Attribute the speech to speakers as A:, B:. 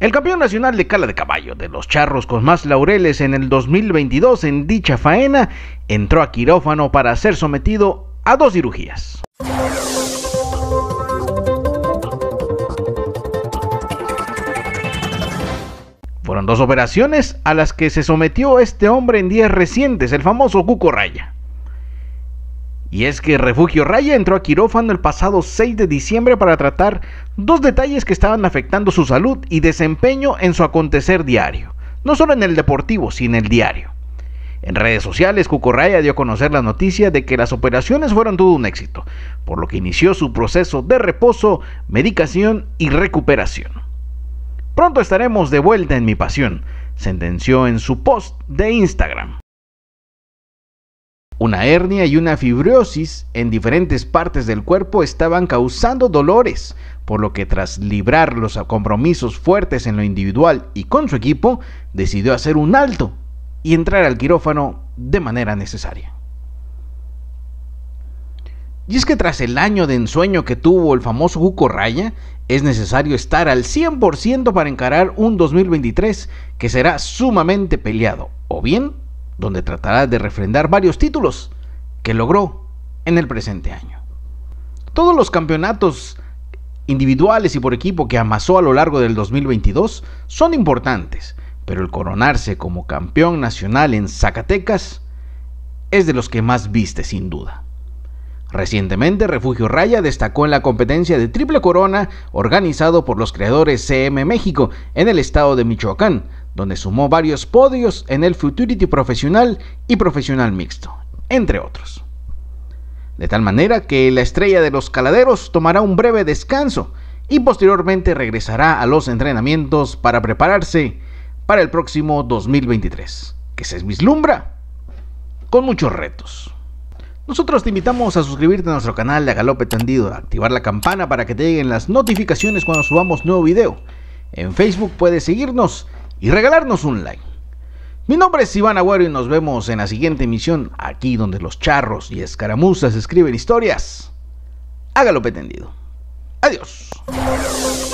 A: El campeón nacional de cala de caballo de los charros con más laureles en el 2022 en dicha faena entró a quirófano para ser sometido a dos cirugías. Fueron dos operaciones a las que se sometió este hombre en días recientes, el famoso Cuco Raya. Y es que Refugio Raya entró a quirófano el pasado 6 de diciembre para tratar dos detalles que estaban afectando su salud y desempeño en su acontecer diario, no solo en el deportivo, sino en el diario. En redes sociales, Raya dio a conocer la noticia de que las operaciones fueron todo un éxito, por lo que inició su proceso de reposo, medicación y recuperación. Pronto estaremos de vuelta en mi pasión, sentenció en su post de Instagram. Una hernia y una fibrosis en diferentes partes del cuerpo estaban causando dolores, por lo que tras librarlos a compromisos fuertes en lo individual y con su equipo, decidió hacer un alto y entrar al quirófano de manera necesaria. Y es que tras el año de ensueño que tuvo el famoso Hugo Raya, es necesario estar al 100% para encarar un 2023 que será sumamente peleado, o bien donde tratará de refrendar varios títulos que logró en el presente año. Todos los campeonatos individuales y por equipo que amasó a lo largo del 2022 son importantes, pero el coronarse como campeón nacional en Zacatecas es de los que más viste sin duda. Recientemente, Refugio Raya destacó en la competencia de Triple Corona organizado por los creadores CM México en el estado de Michoacán, donde sumó varios podios en el Futurity profesional y profesional mixto, entre otros. De tal manera que la estrella de los caladeros tomará un breve descanso y posteriormente regresará a los entrenamientos para prepararse para el próximo 2023, que se vislumbra con muchos retos. Nosotros te invitamos a suscribirte a nuestro canal de Galope Tendido, a activar la campana para que te lleguen las notificaciones cuando subamos nuevo video. En Facebook puedes seguirnos y regalarnos un like. Mi nombre es Iván Aguero y nos vemos en la siguiente emisión, aquí donde los charros y escaramuzas escriben historias. Hágalo pretendido. Adiós.